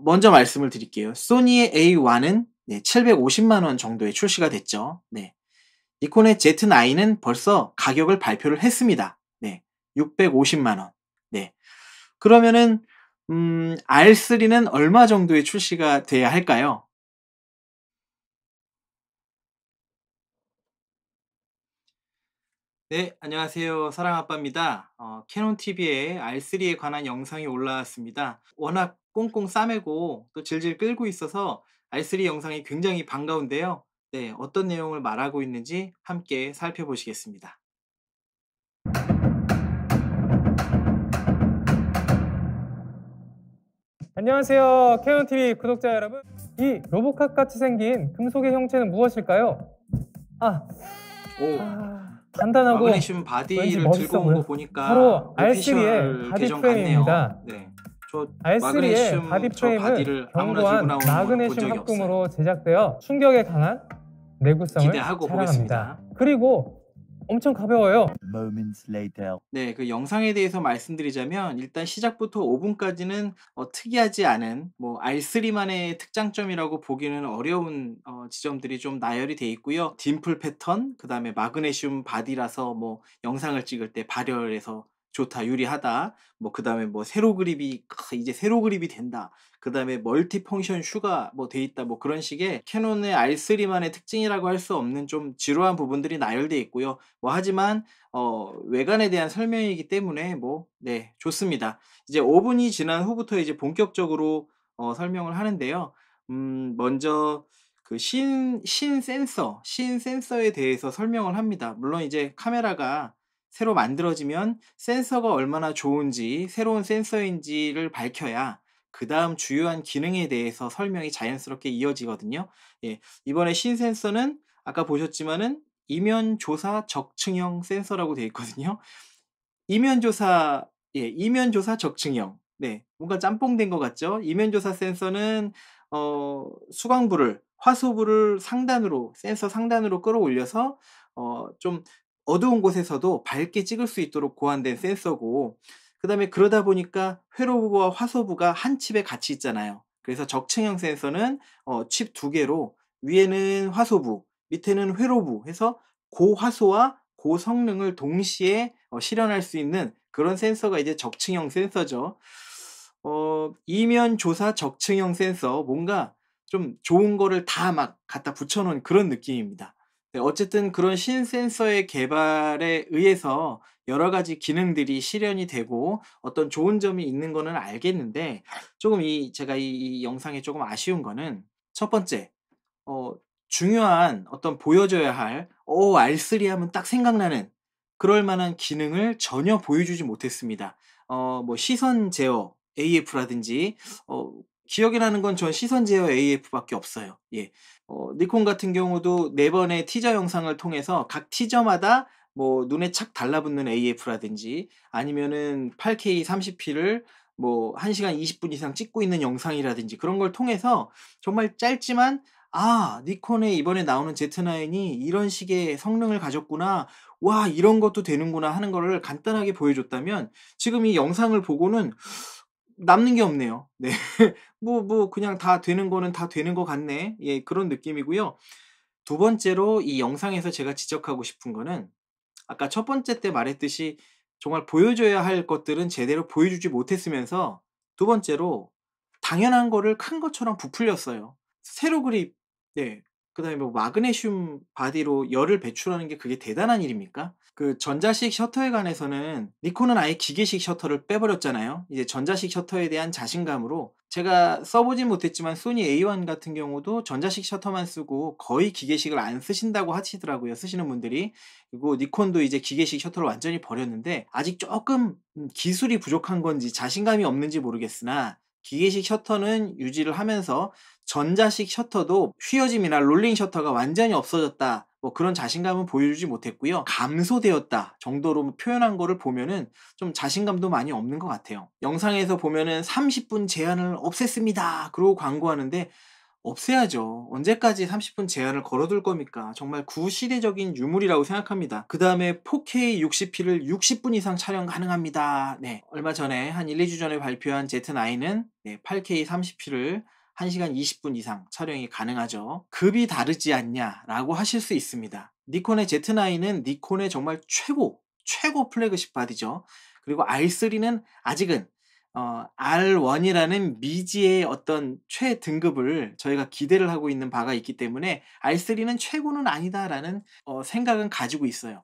먼저 말씀을 드릴게요. 소니의 A1은 네, 750만원 정도에 출시가 됐죠. 네. 니콘의 Z9은 벌써 가격을 발표를 했습니다. 네. 650만원. 네. 그러면은, 음, R3는 얼마 정도에 출시가 돼야 할까요? 네, 안녕하세요. 사랑아빠입니다. 어, 캐논TV에 R3에 관한 영상이 올라왔습니다. 워낙 꽁꽁 싸매고 또 질질 끌고 있어서 R3 영상이 굉장히 반가운데요. 네, 어떤 내용을 말하고 있는지 함께 살펴보시겠습니다. 안녕하세요. 케어TV 구독자 여러분. 이 로봇캅 같이 생긴 금속의 형체는 무엇일까요? 아, 오. 아, 단단하고 마그네슘 바디를 들고 온 거 보니까 바로 R3의 바디 프레임입니다. 네. S3의 바디 프레임은 견고한 마그네슘 합금으로 제작되어 충격에 강한 내구성을 자랑합니다. 그리고 엄청 가벼워요. 네, 그 영상에 대해서 말씀드리자면 일단 시작부터 5분까지는 어, 특이하지 않은 뭐 R3만의 특장점이라고 보기는 어려운 어, 지점들이 좀 나열이 돼 있고요. 딤플 패턴, 그다음에 마그네슘 바디라서 뭐 영상을 찍을 때 발열에서 좋다, 유리하다. 뭐, 그 다음에 뭐, 세로 그립이, 이제 세로 그립이 된다. 그 다음에 멀티 펑션 슈가 뭐, 돼 있다. 뭐, 그런 식의 캐논의 R3만의 특징이라고 할 수 없는 좀 지루한 부분들이 나열돼 있고요. 뭐, 하지만, 어, 외관에 대한 설명이기 때문에 뭐, 네, 좋습니다. 이제 5분이 지난 후부터 이제 본격적으로 어, 설명을 하는데요. 음, 먼저, 그 신, 신 센서, 신 센서에 대해서 설명을 합니다. 물론 이제 카메라가 새로 만들어지면 센서가 얼마나 좋은지 새로운 센서인지를 밝혀야 그 다음 주요한 기능에 대해서 설명이 자연스럽게 이어지거든요. 예, 이번에 신센서는 아까 보셨지만은 이면 조사 적층형 센서라고 되어 있거든요. 이면 조사, 예, 이면 조사 적층형. 네, 뭔가 짬뽕된 것 같죠? 이면 조사 센서는 어, 수광부를 화소부를 상단으로 센서 상단으로 끌어올려서 어, 좀 어두운 곳에서도 밝게 찍을 수 있도록 고안된 센서고 그 다음에 그러다 보니까 회로부와 화소부가 한 칩에 같이 있잖아요. 그래서 적층형 센서는 어, 칩 두 개로 위에는 화소부, 밑에는 회로부 해서 고화소와 고성능을 동시에 어, 실현할 수 있는 그런 센서가 이제 적층형 센서죠. 어, 이면 조사 적층형 센서 뭔가 좀 좋은 거를 다 막 갖다 붙여놓은 그런 느낌입니다. 네, 어쨌든 그런 신센서의 개발에 의해서 여러 가지 기능들이 실현이 되고 어떤 좋은 점이 있는 거는 알겠는데 조금 이 제가 이, 이 영상에 조금 아쉬운 거는 첫 번째 어, 중요한 어떤 보여줘야 할 어, R3 하면 딱 생각나는 그럴 만한 기능을 전혀 보여주지 못했습니다. 어, 뭐 시선 제어 AF라든지 어, 기억이 나는 건 전 시선 제어 AF밖에 없어요. 예. 어, 니콘 같은 경우도 네 번의 티저 영상을 통해서 각 티저마다 뭐 눈에 착 달라붙는 AF라든지 아니면은 8K 30p를 뭐 1시간 20분 이상 찍고 있는 영상이라든지 그런 걸 통해서 정말 짧지만 아, 니콘에 이번에 나오는 Z9이 이런 식의 성능을 가졌구나. 와, 이런 것도 되는구나 하는 거를 간단하게 보여줬다면 지금 이 영상을 보고는 남는 게 없네요. 네. 뭐, 뭐, 그냥 다 되는 거는 다 되는 것 같네. 예, 그런 느낌이고요. 두 번째로 이 영상에서 제가 지적하고 싶은 거는 아까 첫 번째 때 말했듯이 정말 보여줘야 할 것들은 제대로 보여주지 못했으면서 두 번째로 당연한 거를 큰 것처럼 부풀렸어요. 새로 그립, 네. 그다음에 뭐 마그네슘 바디로 열을 배출하는 게 그게 대단한 일입니까? 그 전자식 셔터에 관해서는 니콘은 아예 기계식 셔터를 빼버렸잖아요. 이제 전자식 셔터에 대한 자신감으로 제가 써보진 못했지만 소니 A1 같은 경우도 전자식 셔터만 쓰고 거의 기계식을 안 쓰신다고 하시더라고요. 쓰시는 분들이. 그리고 니콘도 이제 기계식 셔터를 완전히 버렸는데 아직 조금 기술이 부족한 건지 자신감이 없는지 모르겠으나 기계식 셔터는 유지를 하면서 전자식 셔터도 휘어짐이나 롤링 셔터가 완전히 없어졌다. 뭐 그런 자신감은 보여주지 못했고요. 감소되었다 정도로 표현한 거를 보면은 좀 자신감도 많이 없는 것 같아요. 영상에서 보면은 30분 제한을 없앴습니다. 그러고 광고하는데 없애야죠. 언제까지 30분 제한을 걸어둘 겁니까? 정말 구시대적인 유물이라고 생각합니다. 그 다음에 4K 60p를 60분 이상 촬영 가능합니다. 네. 얼마 전에, 한 1, 2주 전에 발표한 Z9은 네, 8K 30p를 1시간 20분 이상 촬영이 가능하죠. 급이 다르지 않냐라고 하실 수 있습니다. 니콘의 Z9은 니콘의 정말 최고, 최고 플래그십 바디죠. 그리고 R3는 아직은 어, R1이라는 미지의 어떤 최등급을 저희가 기대를 하고 있는 바가 있기 때문에 R3는 최고는 아니다라는 어, 생각은 가지고 있어요.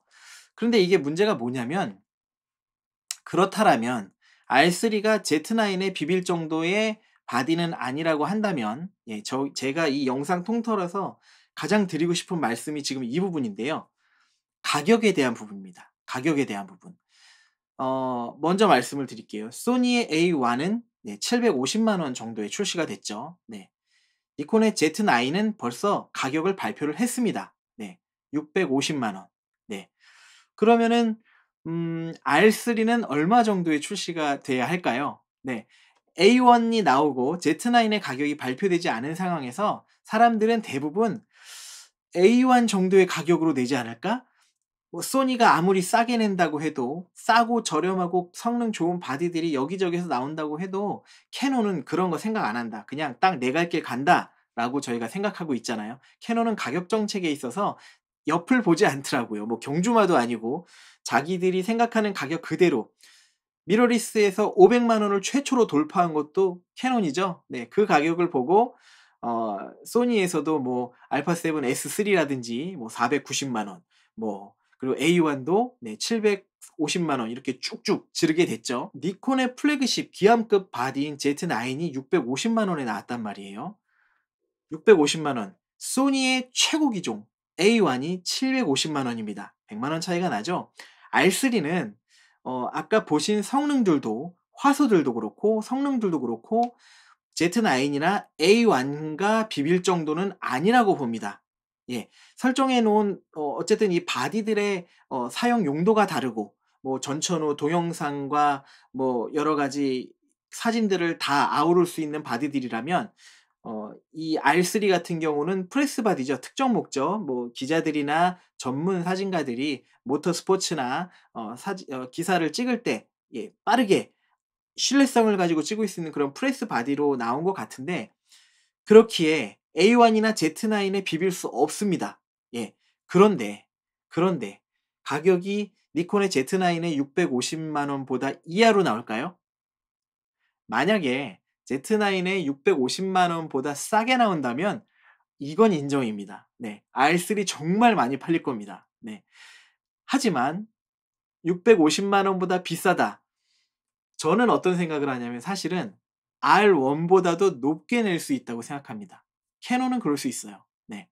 그런데 이게 문제가 뭐냐면 그렇다라면 R3가 Z9에 비빌 정도의 바디는 아니라고 한다면 예, 저 제가 이 영상 통틀어서 가장 드리고 싶은 말씀이 지금 이 부분인데요. 가격에 대한 부분입니다. 가격에 대한 부분. 어, 먼저 말씀을 드릴게요. 소니의 A1은 네, 750만 원 정도에 출시가 됐죠. 네. 니콘의 Z9은 벌써 가격을 발표를 했습니다. 네. 650만 원. 네. 그러면은 음, R3는 얼마 정도에 출시가 돼야 할까요? 네. A1이 나오고 Z9의 가격이 발표되지 않은 상황에서 사람들은 대부분 A1 정도의 가격으로 내지 않을까? 뭐 소니가 아무리 싸게 낸다고 해도 싸고 저렴하고 성능 좋은 바디들이 여기저기서 나온다고 해도 캐논은 그런 거 생각 안 한다. 그냥 딱 내갈 길 간다. 라고 저희가 생각하고 있잖아요. 캐논은 가격 정책에 있어서 옆을 보지 않더라고요. 뭐 경주마도 아니고 자기들이 생각하는 가격 그대로 미러리스에서 500만 원을 최초로 돌파한 것도 캐논이죠. 네, 그 가격을 보고 어, 소니에서도 뭐 알파 7 S3라든지 뭐 490만 원, 뭐 그리고 A1도 네, 750만 원 이렇게 쭉쭉 지르게 됐죠. 니콘의 플래그십 기암급 바디인 Z9이 650만 원에 나왔단 말이에요. 650만 원. 소니의 최고 기종 A1이 750만 원입니다. 100만 원 차이가 나죠. R3는 어, 아까 보신 성능들도 화소들도 그렇고 성능들도 그렇고 Z9이나 A1과 비빌 정도는 아니라고 봅니다. 예, 설정해 놓은 어, 쨌든이 바디들의 어, 사용 용도가 다르고 뭐 전천후 동영상과 뭐 여러 가지 사진들을 다 아우를 수 있는 바디들이라면 어, 이 R3 같은 경우는 프레스바디죠. 특정 목적, 뭐 기자들이나 전문 사진가들이 모터 스포츠나 어, 어, 기사를 찍을 때 예, 빠르게 신뢰성을 가지고 찍을 수 있는 그런 프레스바디로 나온 것 같은데 그렇기에 A1이나 Z9에 비빌 수 없습니다. 예, 그런데 그런데 가격이 니콘의 z 9에 650만 원보다 이하로 나올까요? 만약에 Z9의 650만 원보다 싸게 나온다면 이건 인정입니다. 네. R3 정말 많이 팔릴 겁니다. 네. 하지만 650만 원보다 비싸다. 저는 어떤 생각을 하냐면 사실은 R1보다도 높게 낼 수 있다고 생각합니다. 캐논은 그럴 수 있어요. 네.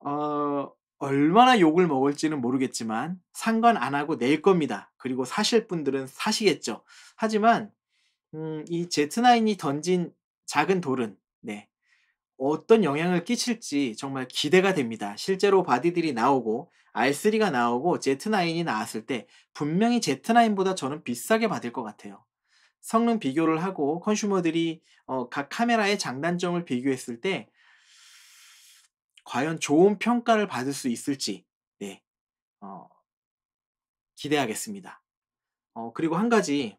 어, 얼마나 욕을 먹을지는 모르겠지만 상관 안 하고 낼 겁니다. 그리고 사실 분들은 사시겠죠. 하지만 음, 이 z 9이 던진 작은 돌은 네, 어떤 영향을 끼칠지 정말 기대가 됩니다. 실제로 바디들이 나오고 R3가 나오고 Z9이 나왔을 때 분명히 Z9보다 저는 비싸게 받을 것 같아요. 성능 비교를 하고 컨슈머들이 어, 각 카메라의 장단점을 비교했을 때 과연 좋은 평가를 받을 수 있을지 네, 어, 기대하겠습니다. 어, 그리고 한 가지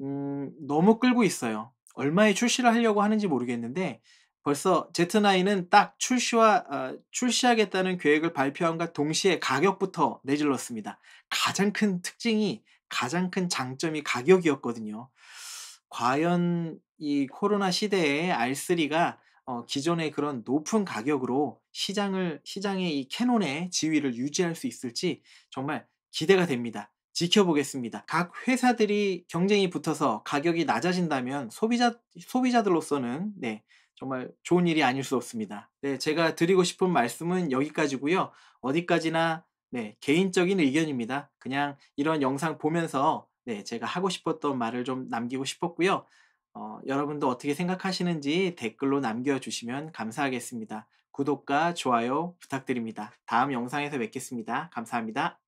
음, 너무 끌고 있어요. 얼마에 출시를 하려고 하는지 모르겠는데 벌써 Z9은 딱 출시와 어, 출시하겠다는 계획을 발표함과 동시에 가격부터 내질렀습니다. 가장 큰 특징이 가장 큰 장점이 가격이었거든요. 과연 이 코로나 시대에 R3가 어, 기존의 그런 높은 가격으로 시장을 시장의 이 캐논의 지위를 유지할 수 있을지 정말 기대가 됩니다. 지켜보겠습니다. 각 회사들이 경쟁이 붙어서 가격이 낮아진다면 소비자, 소비자들로서는 네, 정말 좋은 일이 아닐 수 없습니다. 네, 제가 드리고 싶은 말씀은 여기까지고요. 어디까지나 네, 개인적인 의견입니다. 그냥 이런 영상 보면서 네, 제가 하고 싶었던 말을 좀 남기고 싶었고요. 어, 여러분도 어떻게 생각하시는지 댓글로 남겨주시면 감사하겠습니다. 구독과 좋아요 부탁드립니다. 다음 영상에서 뵙겠습니다. 감사합니다.